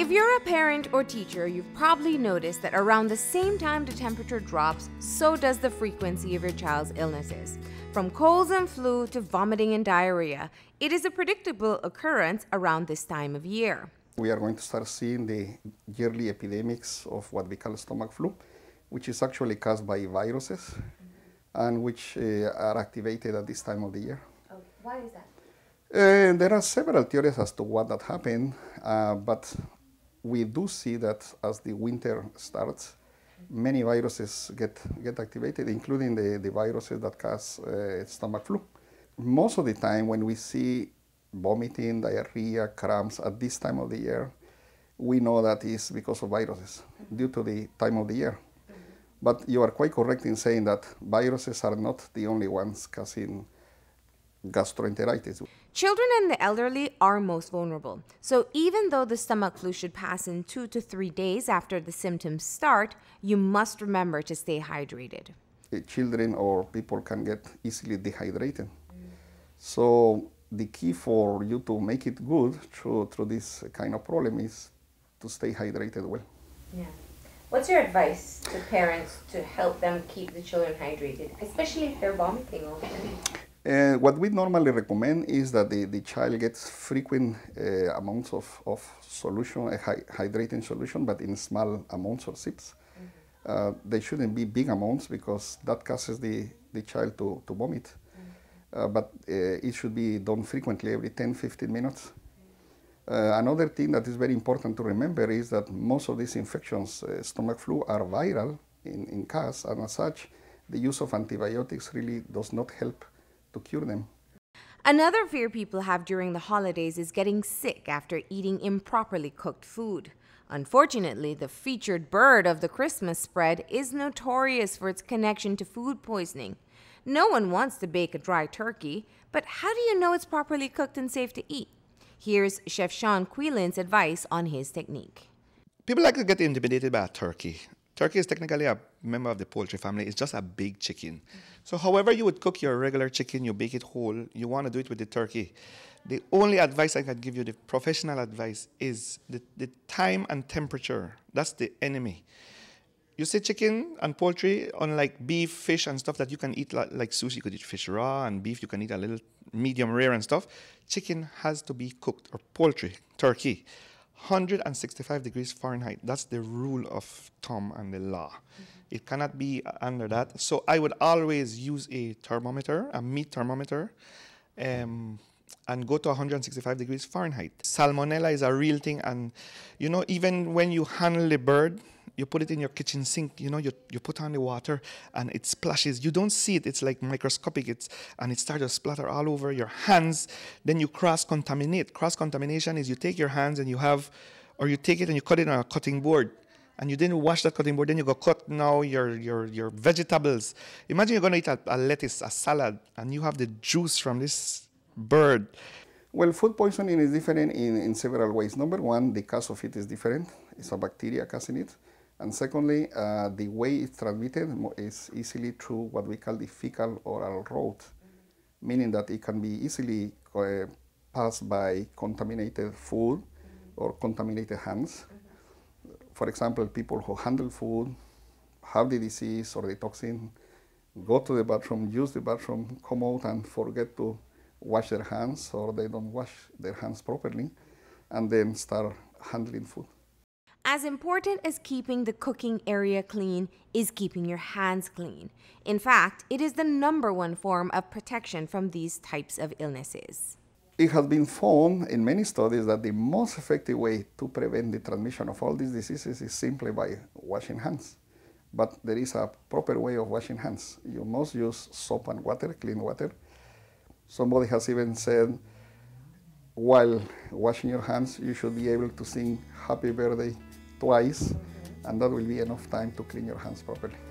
If you're a parent or teacher, you've probably noticed that around the same time the temperature drops, so does the frequency of your child's illnesses. From colds and flu to vomiting and diarrhea, it is a predictable occurrence around this time of year. We are going to start seeing the yearly epidemics of what we call stomach flu, which is actually caused by viruses and which uh, are activated at this time of the year. Oh, why is that? Uh, there are several theories as to what that happened, uh, but we do see that as the winter starts, many viruses get, get activated, including the, the viruses that cause uh, stomach flu. Most of the time, when we see vomiting, diarrhea, cramps at this time of the year, we know that is because of viruses due to the time of the year. But you are quite correct in saying that viruses are not the only ones causing gastroenteritis. Children and the elderly are most vulnerable. So even though the stomach flu should pass in two to three days after the symptoms start, you must remember to stay hydrated. Uh, children or people can get easily dehydrated. So the key for you to make it good through, through this kind of problem is to stay hydrated well. Yeah. What's your advice to parents to help them keep the children hydrated, especially if they're vomiting often? Uh, what we normally recommend is that the, the child gets frequent uh, amounts of, of solution, a hydrating solution, but in small amounts or sips. Mm -hmm. they shouldn't be big amounts because that causes the, the child to, to vomit. Mm -hmm. but it should be done frequently, every 10, 15 minutes. another thing that is very important to remember is that most of these infections, stomach flu, are viral in, in cats, and as such, the use of antibiotics really does not help to cure them. Another fear people have during the holidays is getting sick after eating improperly cooked food. Unfortunately, the featured bird of the Christmas spread is notorious for its connection to food poisoning. No one wants to bake a dry turkey, but how do you know it's properly cooked and safe to eat? Here's Chef Sean Queelan's advice on his technique. People like to get intimidated by a turkey Turkey is technically a member of the poultry family. It's just a big chicken. So however you would cook your regular chicken, you bake it whole, you want to do it with the turkey. The only advice I can give you, the professional advice, is the, the time and temperature. That's the enemy. You see chicken and poultry, unlike beef, fish, and stuff that you can eat like, like sushi, you could eat fish raw, and beef, you can eat a little medium rare and stuff. Chicken has to be cooked, or poultry, turkey 165 degrees Fahrenheit. That's the rule of thumb and the law. Mm -hmm. It cannot be under that. So I would always use a thermometer, a meat thermometer, um, and go to 165 degrees Fahrenheit. Salmonella is a real thing, and you know even when you handle a bird, you put it in your kitchen sink you know you, you put on the water and it splashes you don't see it it's like microscopic it's and it starts to splatter all over your hands then you cross contaminate cross contamination is you take your hands and you have or you take it and you cut it on a cutting board and you didn't wash that cutting board then you go cut now your your your vegetables imagine you're going to eat a, a lettuce a salad and you have the juice from this bird well, food poisoning is different in, in several ways. Number one, the cause of it is different. It's a bacteria causing it. And secondly, uh, the way it's transmitted is easily through what we call the fecal oral route, meaning that it can be easily uh, passed by contaminated food or contaminated hands. For example, people who handle food, have the disease or the toxin, go to the bathroom, use the bathroom, come out and forget to wash their hands or they don't wash their hands properly, and then start handling food. As important as keeping the cooking area clean is keeping your hands clean. In fact, it is the number one form of protection from these types of illnesses. It has been found in many studies that the most effective way to prevent the transmission of all these diseases is simply by washing hands. But there is a proper way of washing hands. You must use soap and water, clean water. Somebody has even said, while washing your hands, you should be able to sing Happy Birthday twice, and that will be enough time to clean your hands properly.